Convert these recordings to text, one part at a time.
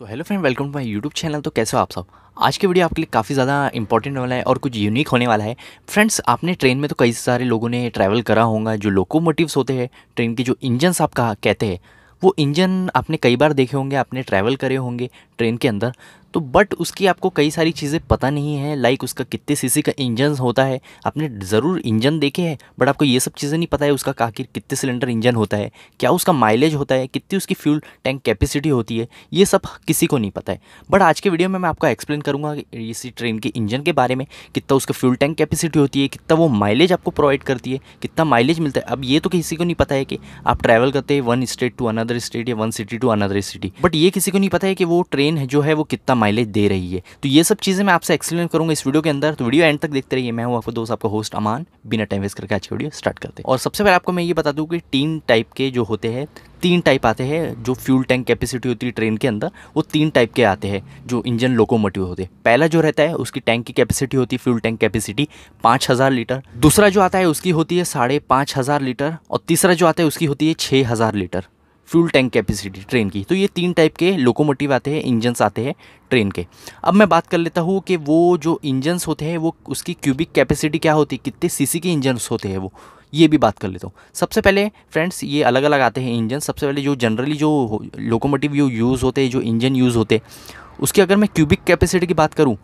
तो hello friend welcome to my YouTube channel तो कैसे हो आप सब आज के वीडियो आपके लिए काफ़ी ज़्यादा इंपॉर्टेंट वाला है और कुछ यूनिक होने वाला है फ्रेंड्स आपने ट्रेन में तो कई सारे लोगों ने ट्रैवल करा होगा जो लोकोमोटिव्स होते हैं ट्रेन के जो इंजनस आप कहा कहते हैं वो इंजन आपने कई बार देखे होंगे आपने ट्रैवल करे होंगे ट्रेन के अंदर तो बट उसकी आपको कई सारी चीज़ें पता नहीं है लाइक उसका कितने सीसी का इंजन होता है आपने ज़रूर इंजन देखे हैं बट आपको ये सब चीज़ें नहीं पता है उसका आखिर कितने सिलेंडर इंजन होता है क्या उसका माइलेज होता है कितनी उसकी फ्यूल टैंक कैपेसिटी होती है ये सब किसी को नहीं पता है बट आज के वीडियो में मैं आपको एक्सप्लेन करूँगा इसी ट्रेन के इंजन के बारे में कितना उसका फ्यूल टैंक कैपेसिटी होती है कितना वो माइलेज आपको प्रोवाइड करती है कितना माइलेज मिलता है अब ये तो किसी को नहीं पता है कि आप ट्रैवल करते हैं one state to another state या one city to another city but ये किसी को नहीं पता है कि वो ट्रेन जो है वो कितना माइलेज दे रही है तो ये सब चीज़ें मैं आपसे एक्सप्लेन करूँगा इस वीडियो के अंदर तो वीडियो एंड तक देखते रहिए मैं हूँ आपको दोस्त आपका होस्ट अमान बिना टाइम वेस्ट करके आज की वीडियो स्टार्ट करते हैं और सबसे पहले आपको मैं ये बता दूँ कि तीन टाइप के जो होते हैं तीन टाइप आते हैं जो फ्यूल टैंक कैपेसिटी होती है ट्रेन के अंदर वो तीन टाइप के आते हैं जो इंजन लोकोमोटिव होते हैं पहला जो रहता है उसकी टैंक की कैपेसिटी होती है फ्यूल टैंक कैपेसिटी पाँच हज़ार लीटर दूसरा जो आता है उसकी होती है साढ़े पाँच हज़ार लीटर और तीसरा जो आता है उसकी होती है छः हज़ार litre fuel tank capacity train की तो ये तीन टाइप के लोकोमोटिव आते हैं इंजन्स आते हैं ट्रेन के अब मैं बात कर लेता हूँ कि वो जो इंजन्स होते हैं वो उसकी क्यूबिक कैपेसिटी क्या होती है कितने सीसी के इंजन्स होते हैं वो ये भी बात कर लेता हूँ सबसे पहले फ्रेंड्स ये अलग अलग आते हैं इंजन सबसे पहले जो जनरली जो लोकोमोटिव जो यूज़ होते हैं जो इंजन यूज़ होते हैं उसकी अगर मैं क्यूबिक कैपेसिटी की बात करूँ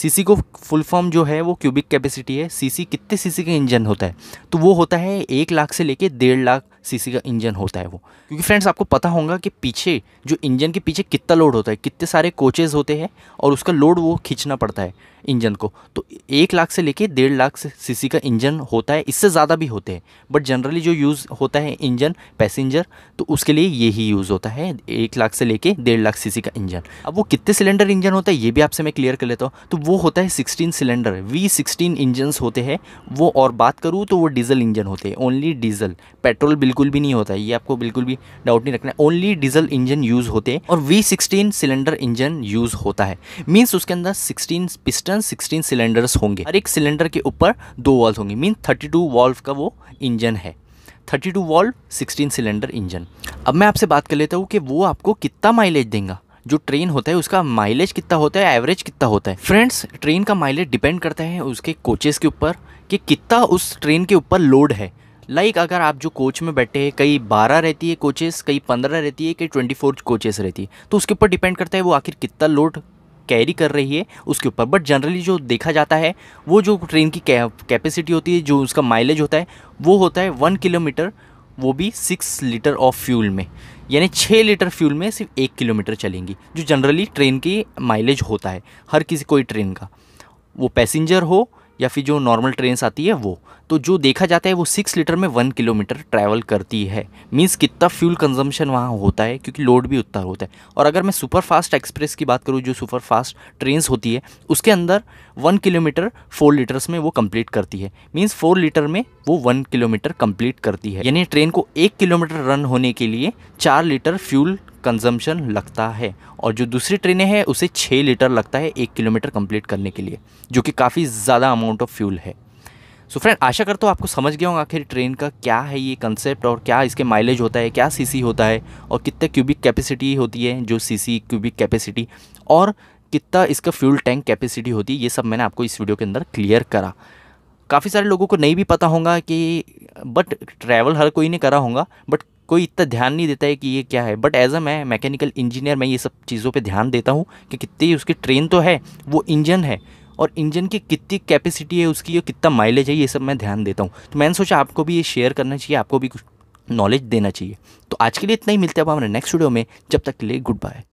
सीसी को फुल फॉर्म जो है वो क्यूबिक कैपेसिटी है सीसी कितने सीसी का इंजन होता है तो वो होता है एक लाख से लेके डेढ़ लाख सीसी का इंजन होता है वो क्योंकि फ्रेंड्स आपको पता होगा कि पीछे जो इंजन के पीछे कितना लोड होता है कितने सारे कोचेज़ होते हैं और उसका लोड वो खींचना पड़ता है इंजन को तो एक लाख से लेके डेढ़ लाख सीसी का इंजन होता है इससे ज़्यादा भी होते हैं बट जनरली जो यूज़ होता है इंजन पैसेंजर तो उसके लिए यही यूज़ होता है एक लाख से लेके डेढ़ लाख सीसी का इंजन अब वो कितने सिलेंडर इंजन होता है ये भी आपसे मैं क्लियर कर लेता हूँ तो वो होता है sixteen cylinder V sixteen engine होते हैं वो और बात करूँ तो वो डीजल इंजन होते हैं ओनली डीजल पेट्रोल बिल्कुल भी नहीं होता है ये आपको बिल्कुल भी डाउट नहीं रखना है ओनली डीजल इंजन यूज़ होते हैं और V sixteen cylinder engine use होता है मीन्स उसके अंदर सिक्सटीन पिस्टन सिक्सटीन सिलेंडर्स होंगे हर एक सिलेंडर के ऊपर दो वॉल्व होंगे मीन्स थर्टी टू वॉल्व का वो इंजन है thirty two valve sixteen cylinder engine अब मैं आपसे बात कर लेता हूँ कि वो आपको कितना माइलेज देगा जो ट्रेन होता है उसका माइलेज कितना होता है एवरेज कितना होता है फ्रेंड्स ट्रेन का माइलेज डिपेंड करता है उसके कोचेस के ऊपर कि कितना उस ट्रेन के ऊपर लोड है लाइक like अगर आप जो कोच में बैठे हैं कई बारह रहती है कोचेस कई पंद्रह रहती है कई ट्वेंटी फोर कोचेस रहती है तो उसके ऊपर डिपेंड करता है वो आखिर कितना लोड कैरी कर रही है उसके ऊपर बट जनरली जो देखा जाता है वो जो ट्रेन की कैपेसिटी होती है जो उसका माइलेज होता है वो होता है वन किलोमीटर वो भी सिक्स लीटर ऑफ फ्यूल में यानी छः लीटर फ्यूल में सिर्फ एक किलोमीटर चलेंगी जो जनरली ट्रेन की माइलेज होता है हर किसी कोई ट्रेन का वो पैसेंजर हो या फिर जो नॉर्मल ट्रेन आती है वो तो जो देखा जाता है वो सिक्स लीटर में वन किलोमीटर ट्रैवल करती है मीन्स कितना फ्यूल कंजम्पशन वहाँ होता है क्योंकि लोड भी उतना होता है और अगर मैं सुपर फास्ट एक्सप्रेस की बात करूँ जो सुपर फास्ट ट्रेन होती है उसके अंदर वन किलोमीटर फोर लीटर्स में वो कम्प्लीट करती है मीन्स फोर लीटर में वो वन किलोमीटर कम्प्लीट करती है यानी ट्रेन को एक किलोमीटर रन होने के लिए चार लीटर फ्यूल कंजम्पशन लगता है और जो दूसरी ट्रेनें हैं उसे छः लीटर लगता है एक किलोमीटर कंप्लीट करने के लिए जो कि काफ़ी ज़्यादा अमाउंट ऑफ फ्यूल है सो so फ्रेंड आशा करता हूँ आपको समझ गया होगा आखिर ट्रेन का क्या है ये कंसेप्ट और क्या इसके माइलेज होता है क्या सीसी होता है और कितने क्यूबिक कैपेसिटी होती है जो सीसी क्यूबिक कैपेसिटी और कितना इसका फ्यूल टैंक कैपेसिटी होती है ये सब मैंने आपको इस वीडियो के अंदर क्लियर करा काफ़ी सारे लोगों को नहीं भी पता होगा कि बट ट्रैवल हर कोई ने करा होगा बट कोई इतना ध्यान नहीं देता है कि ये क्या है बट एज अ मैं मैकेनिकल इंजीनियर मैं ये सब चीज़ों पे ध्यान देता हूँ कि कितनी उसकी ट्रेन तो है वो इंजन है और इंजन की कितनी कैपेसिटी है उसकी और कितना माइलेज है ये सब मैं ध्यान देता हूँ तो मैंने सोचा आपको भी ये शेयर करना चाहिए आपको भी कुछ नॉलेज देना चाहिए तो आज के लिए इतना ही मिलते हैं अब हमारे नेक्स्ट वीडियो में जब तक के लिए गुड बाय